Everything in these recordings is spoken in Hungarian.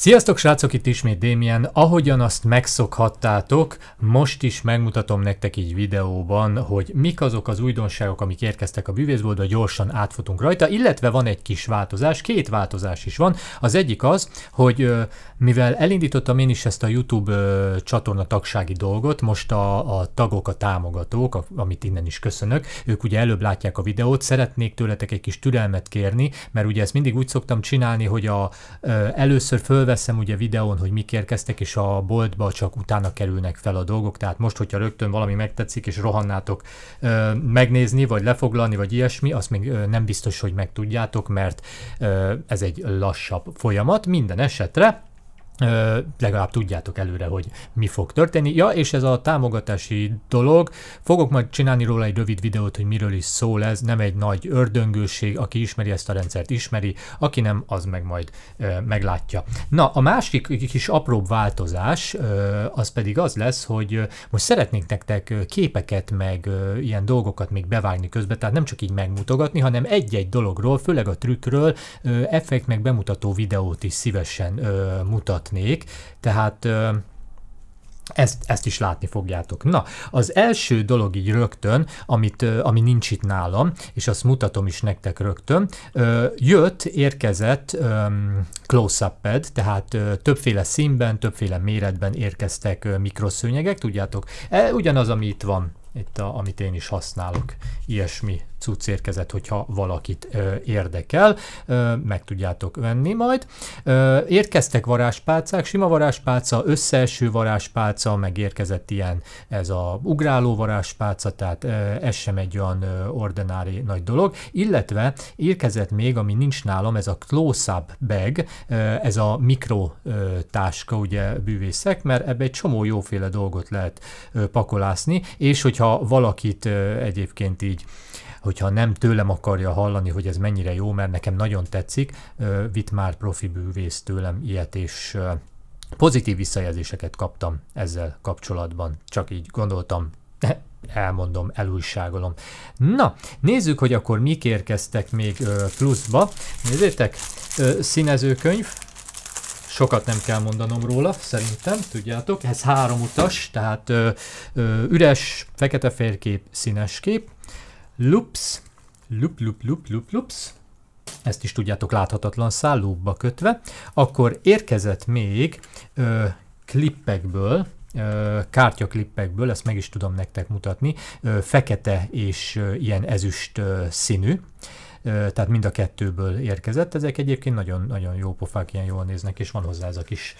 Sziasztok srácok, itt ismét Démien. Ahogyan azt megszokhattátok, most is megmutatom nektek így videóban, hogy mik azok az újdonságok, amik érkeztek a bűvészboltba, gyorsan átfutunk rajta, illetve van egy kis változás, két változás is van. Az egyik az, hogy mivel elindítottam én is ezt a YouTube csatorna tagsági dolgot, most a, a tagok, a támogatók, a, amit innen is köszönök, ők ugye előbb látják a videót, szeretnék tőletek egy kis türelmet kérni, mert ugye ezt mindig úgy szoktam csinálni, hogy a, először föl fölveszem ugye videón, hogy mik érkeztek, és a boltba csak utána kerülnek fel a dolgok, tehát most, hogyha rögtön valami megtetszik, és rohannátok ö, megnézni, vagy lefoglalni, vagy ilyesmi, azt még ö, nem biztos, hogy megtudjátok, mert ö, ez egy lassabb folyamat. Minden esetre legalább tudjátok előre, hogy mi fog történni. Ja, és ez a támogatási dolog, fogok majd csinálni róla egy rövid videót, hogy miről is szól ez, nem egy nagy ördöngőség, aki ismeri ezt a rendszert, ismeri, aki nem, az meg majd ö, meglátja. Na, a másik kis apróbb változás, ö, az pedig az lesz, hogy most szeretnénk nektek képeket, meg ö, ilyen dolgokat még bevágni közbe, tehát nem csak így megmutogatni, hanem egy-egy dologról, főleg a trükkről ö, effekt meg bemutató videót is szívesen ö, mutat szeretnék, tehát ezt, ezt is látni fogjátok. Na, az első dolog így rögtön, amit, ami nincs itt nálam, és azt mutatom is nektek rögtön, jött, érkezett close-up pad, tehát többféle színben, többféle méretben érkeztek mikroszőnyegek, tudjátok, e, ugyanaz, ami itt van, itt a, amit én is használok, ilyesmi cucc érkezett, hogyha valakit ö, érdekel, ö, meg tudjátok venni majd. Ö, érkeztek varázspálcák, sima varázspálca, összeeső varázspálca, meg érkezett ilyen ez a ugráló varázspálca, tehát ö, ez sem egy olyan ö, ordinári nagy dolog, illetve érkezett még, ami nincs nálam, ez a close-up bag, ö, ez a mikro ö, táska, ugye bűvészek, mert ebbe egy csomó jóféle dolgot lehet ö, pakolászni, és hogyha valakit ö, egyébként így hogyha nem tőlem akarja hallani, hogy ez mennyire jó, mert nekem nagyon tetszik, már profi bűvész tőlem ilyet, és pozitív visszajelzéseket kaptam ezzel kapcsolatban. Csak így gondoltam, elmondom, elújságolom. Na, nézzük, hogy akkor mik érkeztek még pluszba. Nézzétek, színezőkönyv, sokat nem kell mondanom róla, szerintem, tudjátok, ez három utas, tehát ö, ö, üres, fekete férkép, színes kép, loops, loop, loop, loop, loop, loops, ezt is tudjátok láthatatlan szál loopba kötve, akkor érkezett még ö, klippekből, kártyaklippekből, ezt meg is tudom nektek mutatni, fekete és ilyen ezüst színű, tehát mind a kettőből érkezett. Ezek egyébként nagyon-nagyon jó pofák, ilyen jól néznek, és van hozzá ez a kis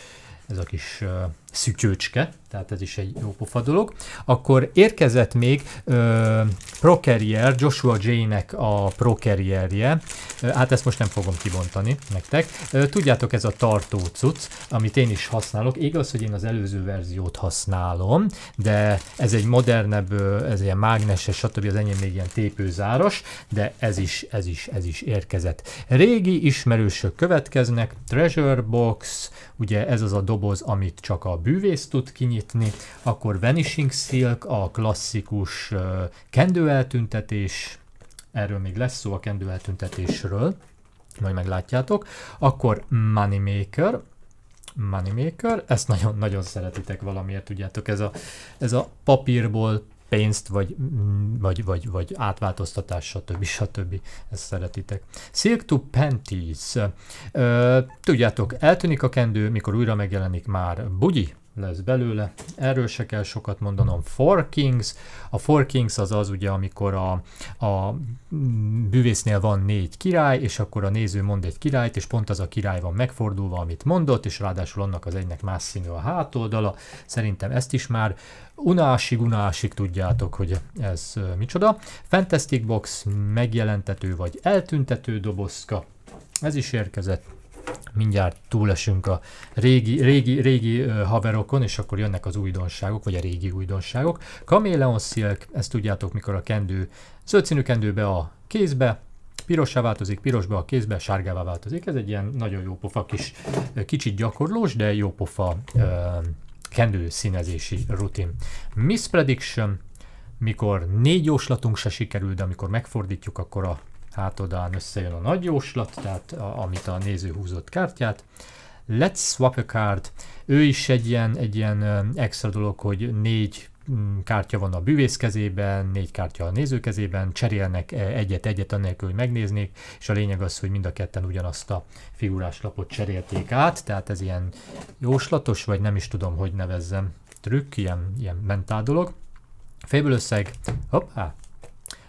ez a kis uh, szükőcske, tehát ez is egy jó pofa dolog. Akkor érkezett még uh, Procarrier, Joshua J-nek a Procarrierje, uh, hát ezt most nem fogom kibontani nektek. Uh, tudjátok, ez a tartó cucc, amit én is használok. Igaz, hogy én az előző verziót használom, de ez egy modernebb, uh, ez ilyen mágneses, stb. az enyém még ilyen tépőzáros, de ez is, ez is, ez is érkezett. Régi ismerősök következnek, Treasure Box, ugye ez az a dob doboz, amit csak a bűvész tud kinyitni, akkor Vanishing Silk, a klasszikus kendőeltüntetés, erről még lesz szó a kendőeltüntetésről, majd meglátjátok, akkor Moneymaker, Moneymaker, ezt nagyon-nagyon szeretitek valamiért, tudjátok, ez a, ez a papírból pénzt, vagy, mm, vagy, vagy, vagy átváltoztatás, stb. stb. Ezt szeretitek. Silk to Panties. Tudjátok, eltűnik a kendő, mikor újra megjelenik már bugyi, lesz belőle. Erről se kell sokat mondanom. Four Kings. A Four Kings az az ugye, amikor a, a bűvésznél van négy király, és akkor a néző mond egy királyt, és pont az a király van megfordulva, amit mondott, és ráadásul annak az egynek más színű a hátoldala. Szerintem ezt is már unásig, unásig tudjátok, hogy ez micsoda. Fantastic Box megjelentető vagy eltüntető dobozka. Ez is érkezett mindjárt túlesünk a régi, régi, régi haverokon, és akkor jönnek az újdonságok, vagy a régi újdonságok. Kaméleon Silk, ezt tudjátok, mikor a kendő, zöldszínű kendőbe a kézbe, pirossá változik, pirosba a kézbe, sárgává változik. Ez egy ilyen nagyon jó pofa kis, kicsit gyakorlós, de jó pofa kendő színezési rutin. Miss Prediction, mikor négy jóslatunk se sikerül, de amikor megfordítjuk, akkor a hátoldalán összejön a nagy jóslat, tehát a, amit a néző húzott kártyát. Let's swap a card. Ő is egy ilyen, egy ilyen extra dolog, hogy négy mm, kártya van a bűvész kezében, négy kártya a néző kezében, cserélnek egyet-egyet annélkül, hogy megnéznék, és a lényeg az, hogy mind a ketten ugyanazt a figurás lapot cserélték át, tehát ez ilyen jóslatos, vagy nem is tudom, hogy nevezzem, trükk, ilyen, ilyen mentál dolog. Félből összeg, hoppá,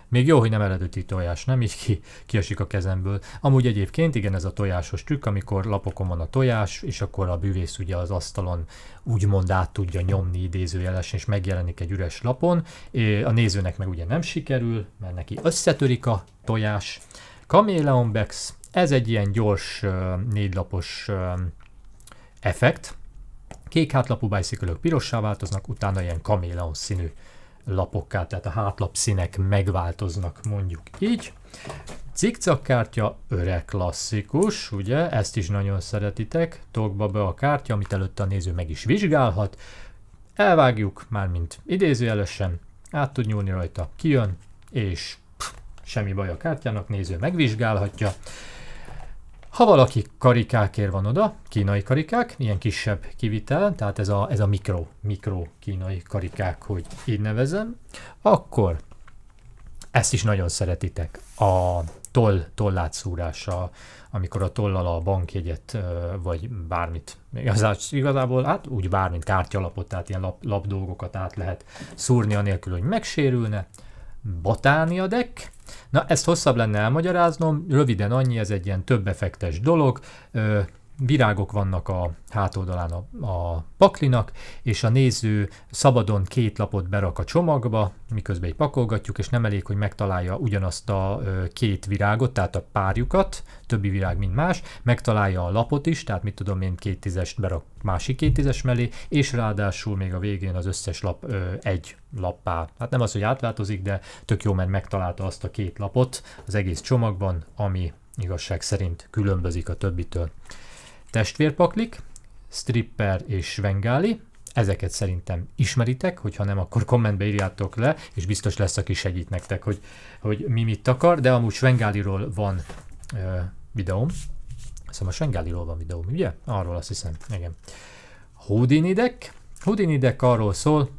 még jó, hogy nem eredeti tojás, nem így ki, kiesik a kezemből. Amúgy egyébként igen, ez a tojásos trükk, amikor lapokon van a tojás, és akkor a bűvész ugye az asztalon úgymond át tudja nyomni idézőjelesen, és megjelenik egy üres lapon. A nézőnek meg ugye nem sikerül, mert neki összetörik a tojás. Kaméleon Bex, ez egy ilyen gyors, négylapos effekt. Kék hátlapú piros pirossá változnak, utána ilyen kaméleon színű lapokká, tehát a hátlap színek megváltoznak mondjuk így. Cikcak kártya öreg klasszikus, ugye, ezt is nagyon szeretitek, tokba be a kártya, amit előtte a néző meg is vizsgálhat, elvágjuk, mármint idézőjelesen, át tud nyúlni rajta, kijön, és pff, semmi baj a kártyának, néző megvizsgálhatja. Ha valaki karikákért van oda, kínai karikák, ilyen kisebb kivitel, tehát ez a, ez a mikro, mikro kínai karikák, hogy így nevezem, akkor ezt is nagyon szeretitek. A toll, szúrása, amikor a tollal a bankjegyet, vagy bármit, igazából hát úgy bármint kártyalapot, tehát ilyen lap, lap dolgokat át lehet szúrni, anélkül, hogy megsérülne. Batánia deck, Na, ezt hosszabb lenne elmagyaráznom, röviden annyi, ez egy ilyen több effektes dolog, virágok vannak a hátoldalán a, a paklinak, és a néző szabadon két lapot berak a csomagba, miközben egy pakolgatjuk, és nem elég, hogy megtalálja ugyanazt a két virágot, tehát a párjukat, többi virág, mint más, megtalálja a lapot is, tehát mit tudom én, két tízest berak másik két tízes mellé, és ráadásul még a végén az összes lap ö, egy lappá. Hát nem az, hogy átváltozik, de tök jó, mert megtalálta azt a két lapot az egész csomagban, ami igazság szerint különbözik a többitől testvérpaklik, stripper és svengáli, ezeket szerintem ismeritek, hogyha nem, akkor kommentbe írjátok le, és biztos lesz, aki segít nektek, hogy, hogy mi mit akar, de amúgy Svengáliról van ö, videóm, hiszem szóval a Svengáliról van videóm, ugye? Arról azt hiszem, igen. Houdinidek, Houdinidek arról szól,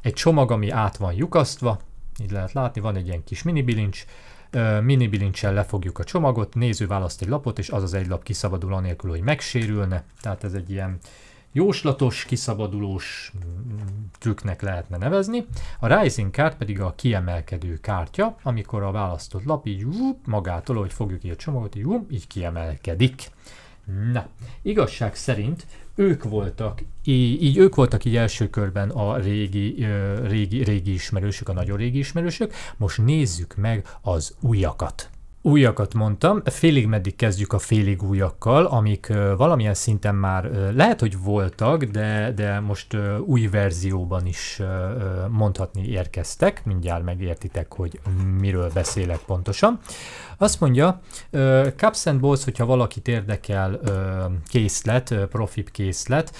egy csomag, ami át van lyukasztva, így lehet látni, van egy ilyen kis mini bilincs, mini bilincsel lefogjuk a csomagot, néző választ egy lapot, és az az egy lap kiszabadul anélkül, hogy megsérülne. Tehát ez egy ilyen jóslatos, kiszabadulós mm, trükknek lehetne nevezni. A Rising Card pedig a kiemelkedő kártya, amikor a választott lap így vup, magától, ahogy fogjuk így a csomagot, így, vup, így kiemelkedik. Na, igazság szerint ők voltak, így, így ők voltak így első körben a régi, régi, régi ismerősök, a nagyon régi ismerősök. Most nézzük meg az újakat. Újakat mondtam, félig meddig kezdjük a félig újakkal, amik valamilyen szinten már lehet, hogy voltak, de, de most új verzióban is mondhatni érkeztek. Mindjárt megértitek, hogy miről beszélek pontosan. Azt mondja, Cups and Balls, hogyha valakit érdekel készlet, profib készlet,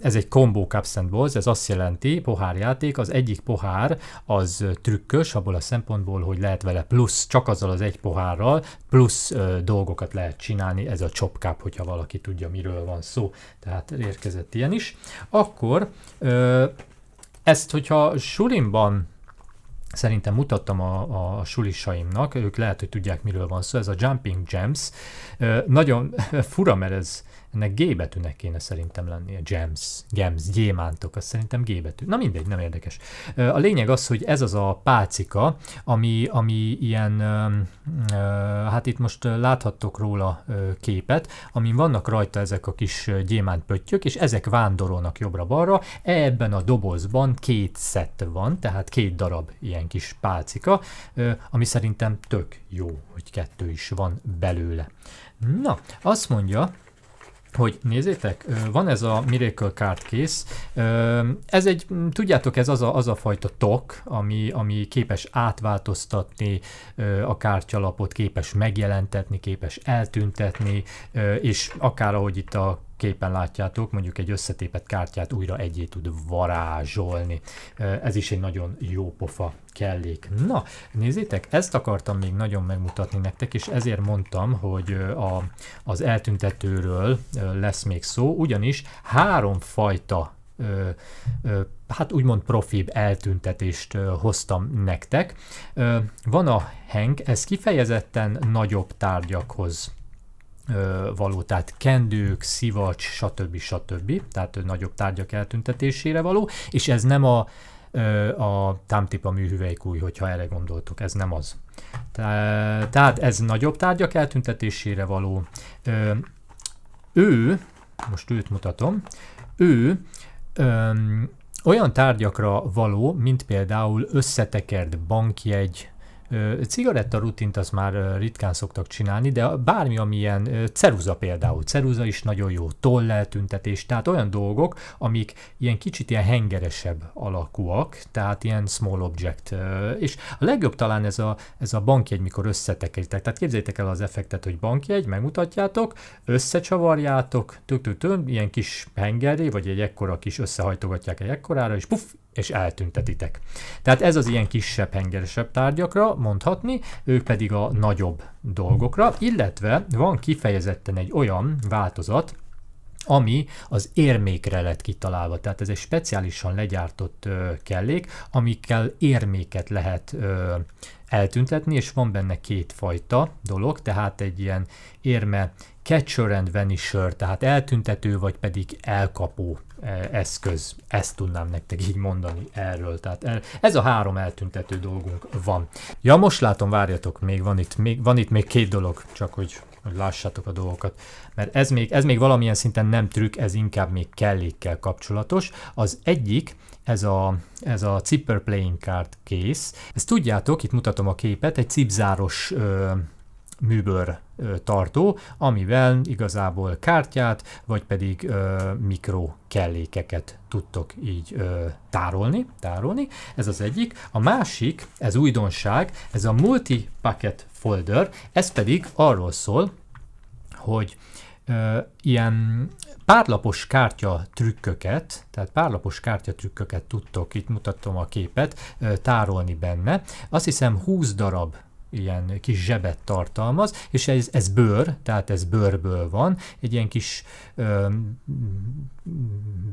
ez egy combo Cups and Balls, ez azt jelenti, pohárjáték, az egyik pohár az trükkös, abból a szempontból, hogy lehet vele plusz, csak azzal az egy pohár párral, plusz ö, dolgokat lehet csinálni, ez a csopkáp, hogyha valaki tudja, miről van szó, tehát érkezett ilyen is. Akkor ö, ezt, hogyha sulimban szerintem mutattam a, a sulisaimnak, ők lehet, hogy tudják, miről van szó, ez a Jumping Gems. Ö, nagyon fura, mert ez, ennek G betűnek kéne szerintem lennie. Gems, gems, gyémántok, az szerintem G betű. Na mindegy, nem érdekes. A lényeg az, hogy ez az a pálcika, ami, ami ilyen, hát itt most láthattok róla képet, amin vannak rajta ezek a kis gyémántpöttyök, és ezek vándorolnak jobbra-balra. Ebben a dobozban két szett van, tehát két darab ilyen kis pálcika, ami szerintem tök jó, hogy kettő is van belőle. Na, azt mondja, hogy nézzétek, van ez a Miracle Card kész, ez egy, tudjátok, ez az a, az a fajta tok, ami, ami képes átváltoztatni a kártyalapot, képes megjelentetni, képes eltüntetni, és akár ahogy itt a képen látjátok, mondjuk egy összetépet kártyát újra egyé tud varázsolni. Ez is egy nagyon jó pofa kellék. Na, nézzétek, ezt akartam még nagyon megmutatni nektek, és ezért mondtam, hogy a, az eltüntetőről lesz még szó, ugyanis három fajta ö, ö, hát úgymond profib eltüntetést ö, hoztam nektek. Ö, van a henk, ez kifejezetten nagyobb tárgyakhoz való, tehát kendők, szivacs, stb. stb. Tehát nagyobb tárgyak eltüntetésére való, és ez nem a, a támtipa műhüvelykúj, hogyha erre gondoltok, ez nem az. Tehát ez nagyobb tárgyak eltüntetésére való. Ő, most őt mutatom, ő öm, olyan tárgyakra való, mint például összetekert bankjegy, Cigaretta rutint az már ritkán szoktak csinálni, de bármi, amilyen ceruza például, ceruza is nagyon jó, tolleltüntetés, tehát olyan dolgok, amik ilyen kicsit ilyen hengeresebb alakúak, tehát ilyen small object. És a legjobb talán ez a, ez a bankjegy, mikor összetekeritek. Tehát képzeljétek el az effektet, hogy bankjegy, megmutatjátok, összecsavarjátok, tök, tök, tök ilyen kis hengeré, vagy egy ekkora kis összehajtogatják egy ekkorára, és puff, és eltüntetitek. Tehát ez az ilyen kisebb, hengeresebb tárgyakra mondhatni, ők pedig a nagyobb dolgokra, illetve van kifejezetten egy olyan változat, ami az érmékre lett kitalálva. Tehát ez egy speciálisan legyártott ö, kellék, amikkel érméket lehet ö, eltüntetni, és van benne kétfajta dolog, tehát egy ilyen érme catcher and vanisher, tehát eltüntető, vagy pedig elkapó E, eszköz. Ezt tudnám nektek így mondani erről. Tehát e, ez a három eltüntető dolgunk van. Ja, most látom, várjatok, még van itt még, van itt még két dolog, csak hogy, hogy lássátok a dolgokat. Mert ez még, ez még valamilyen szinten nem trükk, ez inkább még kellékkel kapcsolatos. Az egyik, ez a, ez a Zipper Playing Card kész. Ezt tudjátok, itt mutatom a képet, egy cipzáros ö, műbőr tartó, amivel igazából kártyát, vagy pedig ö, mikro kellékeket tudtok így ö, tárolni, tárolni. Ez az egyik. A másik, ez újdonság, ez a multi packet folder, ez pedig arról szól, hogy ö, ilyen párlapos kártya trükköket, tehát párlapos kártya trükköket tudtok, itt mutatom a képet, ö, tárolni benne. Azt hiszem 20 darab ilyen kis zsebet tartalmaz, és ez, ez bőr, tehát ez bőrből van, egy ilyen kis ö,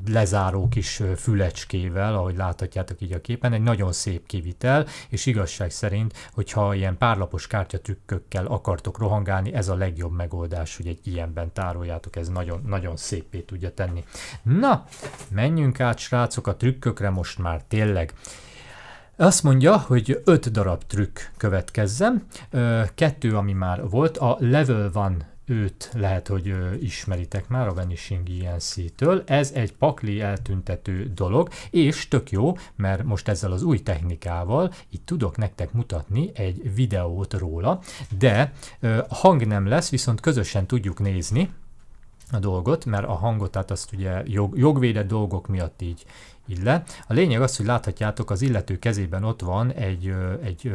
lezáró kis fülecskével, ahogy láthatjátok így a képen, egy nagyon szép kivitel, és igazság szerint, hogyha ilyen párlapos kártyatükkökkel akartok rohangálni, ez a legjobb megoldás, hogy egy ilyenben tároljátok, ez nagyon, nagyon szépé tudja tenni. Na, menjünk át srácok a trükkökre most már tényleg. Azt mondja, hogy öt darab trükk következzen, kettő, ami már volt, a Level van őt lehet, hogy ismeritek már a Vanishing ENC-től. Ez egy pakli eltüntető dolog, és tök jó, mert most ezzel az új technikával itt tudok nektek mutatni egy videót róla, de hang nem lesz, viszont közösen tudjuk nézni, a dolgot, mert a hangot, tehát azt ugye jog, jogvédett dolgok miatt így, így le. A lényeg az, hogy láthatjátok, az illető kezében ott van egy, egy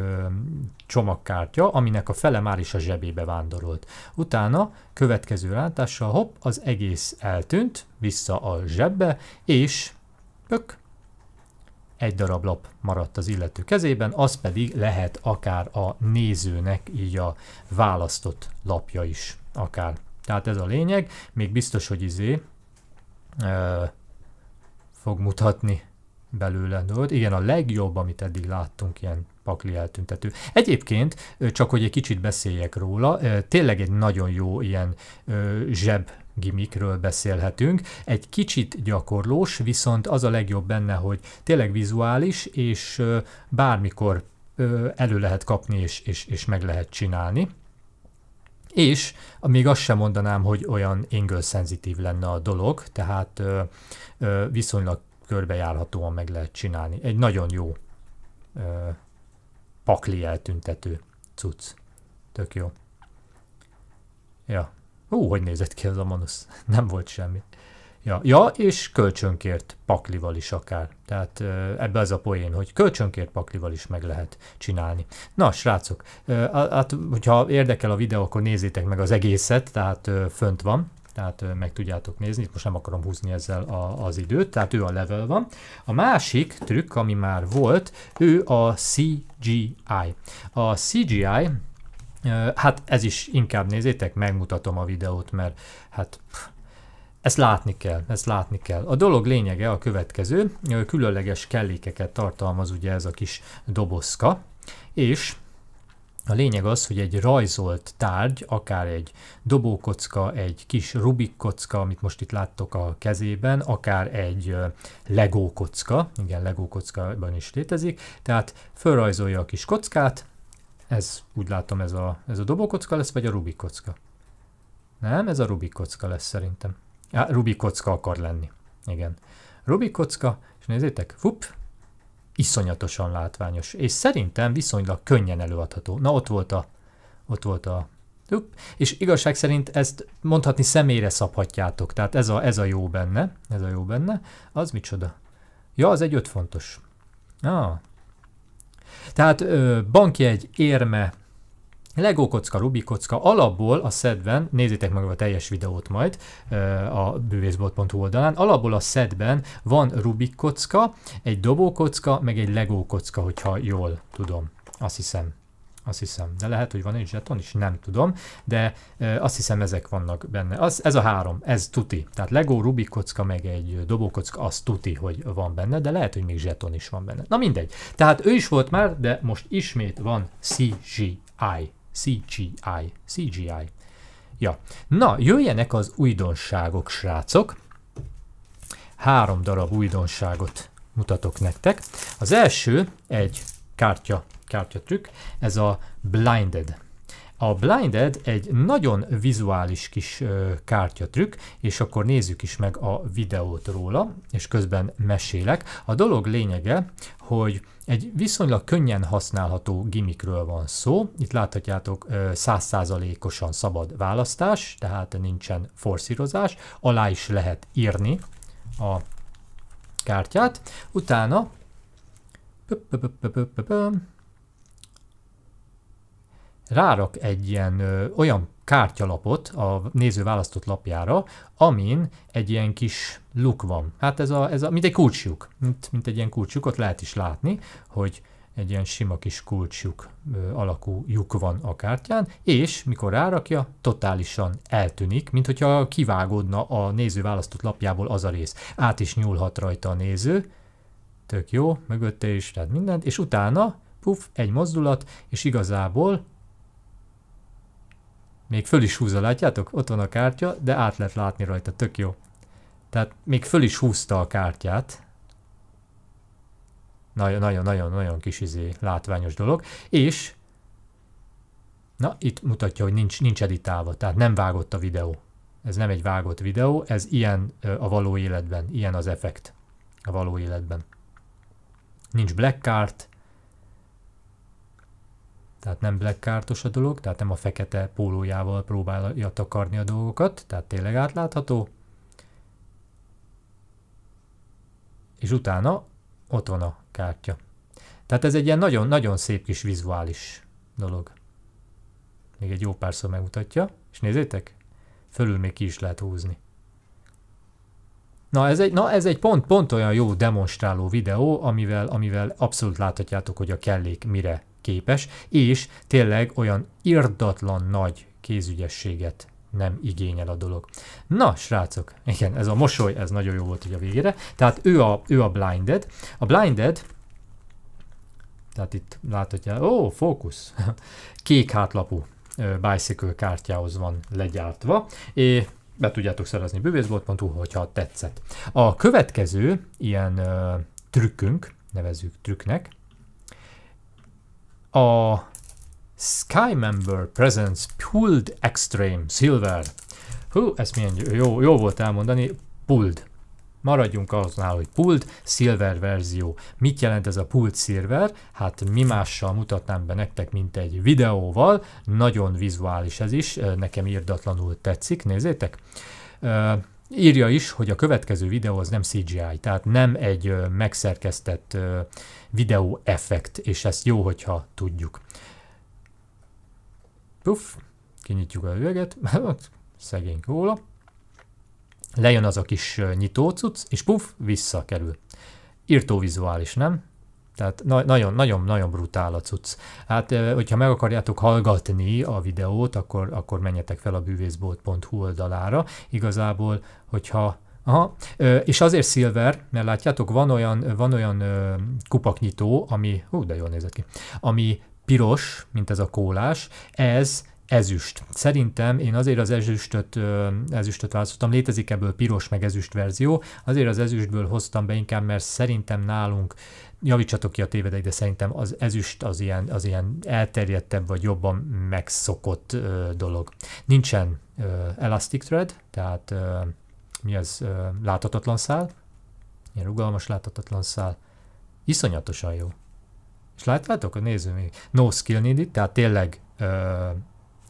csomagkártya, aminek a fele már is a zsebébe vándorolt. Utána következő látással hopp, az egész eltűnt, vissza a zsebbe, és pök, egy darab lap maradt az illető kezében, az pedig lehet akár a nézőnek így a választott lapja is akár. Tehát ez a lényeg, még biztos, hogy izé ö, fog mutatni belőle dolgot. Igen, a legjobb, amit eddig láttunk, ilyen pakli eltüntető. Egyébként, csak hogy egy kicsit beszéljek róla, tényleg egy nagyon jó ilyen zseb gimikről beszélhetünk. Egy kicsit gyakorlós, viszont az a legjobb benne, hogy tényleg vizuális, és bármikor elő lehet kapni és, és, és meg lehet csinálni. És még azt sem mondanám, hogy olyan engel-szenzitív lenne a dolog, tehát ö, ö, viszonylag körbejárhatóan meg lehet csinálni. Egy nagyon jó ö, pakli eltüntető cucc. Tök jó. Ja. Hú, hogy nézett ki ez a manusz? Nem volt semmi. Ja, ja, és kölcsönkért paklival is akár. Tehát ebbe az a poén, hogy kölcsönkért paklival is meg lehet csinálni. Na, srácok, hát, hogyha érdekel a videó, akkor nézzétek meg az egészet, tehát fönt van, tehát meg tudjátok nézni, most nem akarom húzni ezzel a, az időt, tehát ő a level van. A másik trükk, ami már volt, ő a CGI. A CGI, hát ez is inkább nézzétek, megmutatom a videót, mert hát ezt látni kell, ezt látni kell. A dolog lényege a következő, különleges kellékeket tartalmaz ugye ez a kis dobozka, és a lényeg az, hogy egy rajzolt tárgy, akár egy dobókocka, egy kis Rubik kocka, amit most itt láttok a kezében, akár egy Lego kocka, igen, Lego kockaban is létezik, tehát felrajzolja a kis kockát, ez úgy látom ez a, ez a dobókocka lesz, vagy a Rubik kocka? Nem, ez a Rubik kocka lesz szerintem. Ja, Rubik kocka akar lenni. Igen. Rubik kocka, és nézzétek, fup, iszonyatosan látványos, és szerintem viszonylag könnyen előadható. Na ott volt a, ott volt a Upp. És igazság szerint ezt mondhatni személyre szabhatjátok, tehát ez a, ez a jó benne, ez a jó benne. Az micsoda? Ja, az egy öt fontos. Ah. Tehát ö, bankjegy, érme, Lego kocka, Rubik kocka, alapból a szedben, nézzétek meg a teljes videót majd a bűvészbot.hu oldalán, alapból a szedben van Rubik kocka, egy dobókocka, meg egy Lego kocka, hogyha jól tudom. Azt hiszem azt hiszem. De lehet, hogy van egy zseton is, nem tudom, de e, azt hiszem ezek vannak benne. Az, ez a három, ez tuti. Tehát Lego, Rubik kocka, meg egy dobókocka, az tuti, hogy van benne, de lehet, hogy még zseton is van benne. Na mindegy. Tehát ő is volt már, de most ismét van CGI. CGI. CGI. Ja. Na, jöjjenek az újdonságok, srácok. Három darab újdonságot mutatok nektek. Az első egy kártya, kártyatrükk, ez a Blinded a Blinded egy nagyon vizuális kis kártyatrükk, és akkor nézzük is meg a videót róla, és közben mesélek. A dolog lényege, hogy egy viszonylag könnyen használható gimikről van szó. Itt láthatjátok százszázalékosan szabad választás, tehát nincsen forszírozás. Alá is lehet írni a kártyát. Utána rárak egy ilyen ö, olyan kártyalapot a néző választott lapjára, amin egy ilyen kis luk van. Hát ez, a, ez a, mint egy kulcsjuk, mint, mint egy ilyen kulcsjuk, ott lehet is látni, hogy egy ilyen sima kis kulcsjuk ö, alakú lyuk van a kártyán, és mikor rárakja, totálisan eltűnik, mint hogyha kivágódna a néző választott lapjából az a rész. Át is nyúlhat rajta a néző, tök jó, mögötte is, tehát mindent, és utána, puf, egy mozdulat, és igazából még föl is húzza, látjátok? Ott van a kártya, de át lehet látni rajta, tök jó. Tehát még föl is húzta a kártyát. Nagyon-nagyon-nagyon-nagyon kis izé, látványos dolog. És, na itt mutatja, hogy nincs, nincs editálva, tehát nem vágott a videó. Ez nem egy vágott videó, ez ilyen a való életben, ilyen az effekt a való életben. Nincs black card, tehát nem black kártos a dolog, tehát nem a fekete pólójával próbálja takarni a dolgokat, tehát tényleg átlátható. És utána ott van a kártya. Tehát ez egy ilyen nagyon-nagyon szép kis vizuális dolog. Még egy jó párszor megmutatja, és nézzétek, fölül még ki is lehet húzni. Na ez egy, na ez egy pont, pont olyan jó demonstráló videó, amivel, amivel abszolút láthatjátok, hogy a kellék mire képes, és tényleg olyan irdatlan nagy kézügyességet nem igényel a dolog. Na, srácok, igen, ez a mosoly, ez nagyon jó volt ugye a végére. Tehát ő a, ő a blinded. A blinded, tehát itt láthatja, ó, fókusz, kék hátlapú bicycle kártyához van legyártva, és be tudjátok szerezni bűvészbolt.hu, hogyha tetszett. A következő ilyen ö, trükkünk, nevezzük trükknek, a Sky Member Presents Pulled Extreme Silver. Hú, ezt milyen jó, jó volt elmondani, Pulled. Maradjunk aznál, hogy Pult Silver verzió. Mit jelent ez a Pult Silver? Hát mi mással mutatnám be nektek, mint egy videóval. Nagyon vizuális ez is, nekem írdatlanul tetszik, nézzétek. Írja is, hogy a következő videó az nem CGI, tehát nem egy megszerkesztett videó effekt, és ezt jó, hogyha tudjuk. Puff, kinyitjuk a üveget, szegény kóla. Lejön az a kis nyitócuc, és puff, visszakerül. vizuális, nem? Tehát nagyon-nagyon-nagyon brutál a cucc. Hát, hogyha meg akarjátok hallgatni a videót, akkor, akkor menjetek fel a bűvészbolt.hu oldalára. Igazából, hogyha Aha. És azért szilver, mert látjátok, van olyan, van olyan kupaknyitó, ami, hú, de jól nézett ki, ami piros, mint ez a kólás, ez ezüst. Szerintem én azért az ezüstöt, ezüstöt választottam, létezik ebből piros meg ezüst verzió, azért az ezüstből hoztam be inkább, mert szerintem nálunk, javítsatok ki a tévedek, de szerintem az ezüst az ilyen, az ilyen elterjedtebb vagy jobban megszokott ö, dolog. Nincsen ö, elastic thread, tehát ö, mi az ö, láthatatlan szál, ilyen rugalmas láthatatlan szál, iszonyatosan jó. És láttátok? a még. No skill needed, tehát tényleg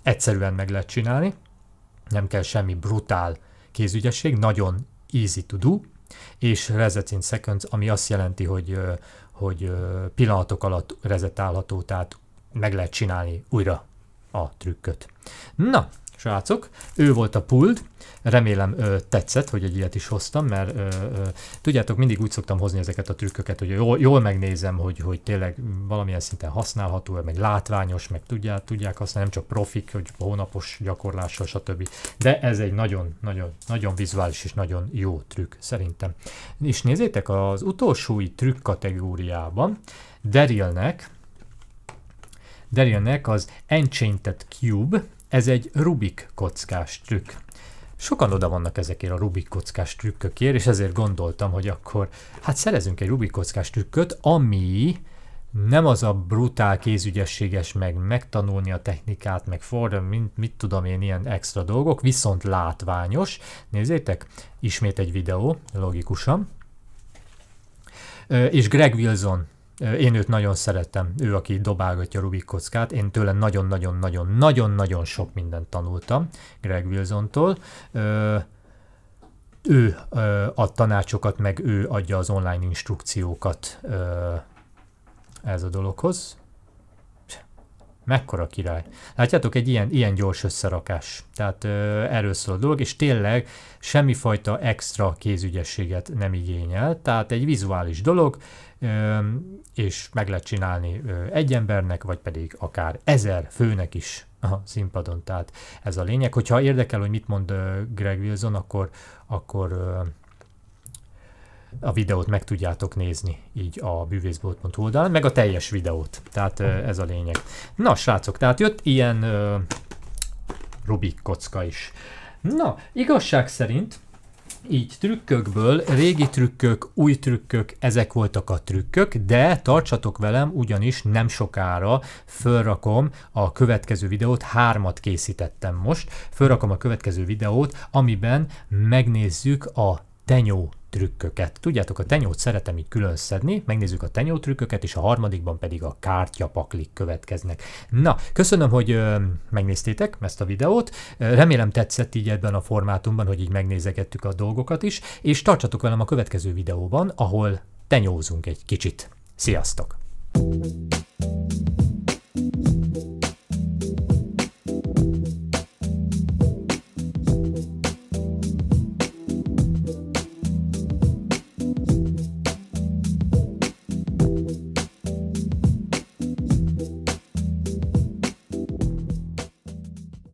egyszerűen meg lehet csinálni, nem kell semmi brutál kézügyesség, nagyon easy to do, és reset in seconds, ami azt jelenti, hogy, hogy pillanatok alatt rezetálható, tehát meg lehet csinálni újra a trükköt. Na, srácok. Ő volt a pult, remélem ö, tetszett, hogy egy ilyet is hoztam, mert ö, ö, tudjátok, mindig úgy szoktam hozni ezeket a trükköket, hogy jól, jól megnézem, hogy, hogy tényleg valamilyen szinten használható, meg látványos, meg tudják, tudják használni, nem csak profik, hogy hónapos gyakorlással, stb. De ez egy nagyon, nagyon, nagyon vizuális és nagyon jó trükk szerintem. És nézzétek, az utolsó trükk kategóriában Derilnek, Derilnek az Enchanted Cube, ez egy Rubik kockás trükk. Sokan oda vannak ezekért a Rubik kockás trükkökért, és ezért gondoltam, hogy akkor hát szerezünk egy Rubik kockás trükköt, ami nem az a brutál kézügyességes, meg megtanulni a technikát, meg fordulni, mint mit tudom én, ilyen extra dolgok, viszont látványos. Nézzétek, ismét egy videó, logikusan. És Greg Wilson én őt nagyon szerettem, ő, aki dobálgatja Rubik kockát. Én tőle nagyon-nagyon-nagyon-nagyon-nagyon sok mindent tanultam Greg Wilson-tól. Ő ad tanácsokat, meg ő adja az online instrukciókat ez a dologhoz. Mekkora király. Látjátok, egy ilyen, ilyen gyors összerakás. Tehát ö, erről szól a dolog, és tényleg semmifajta extra kézügyességet nem igényel. Tehát egy vizuális dolog, ö, és meg lehet csinálni ö, egy embernek, vagy pedig akár ezer főnek is a színpadon. Tehát ez a lényeg. Hogyha érdekel, hogy mit mond ö, Greg Wilson, akkor, akkor ö, a videót meg tudjátok nézni így a bűvészbolt.hu oldalán, meg a teljes videót. Tehát ez a lényeg. Na, srácok, tehát jött ilyen uh, Rubik kocka is. Na, igazság szerint így trükkökből, régi trükkök, új trükkök, ezek voltak a trükkök, de tartsatok velem, ugyanis nem sokára fölrakom a következő videót, hármat készítettem most, fölrakom a következő videót, amiben megnézzük a tenyó trükköket. Tudjátok, a tenyót szeretem így külön szedni, megnézzük a tenyó trükköket, és a harmadikban pedig a kártyapaklik következnek. Na, köszönöm, hogy ö, megnéztétek ezt a videót, remélem tetszett így ebben a formátumban, hogy így megnézegettük a dolgokat is, és tartsatok velem a következő videóban, ahol tenyózunk egy kicsit. Sziasztok! thank you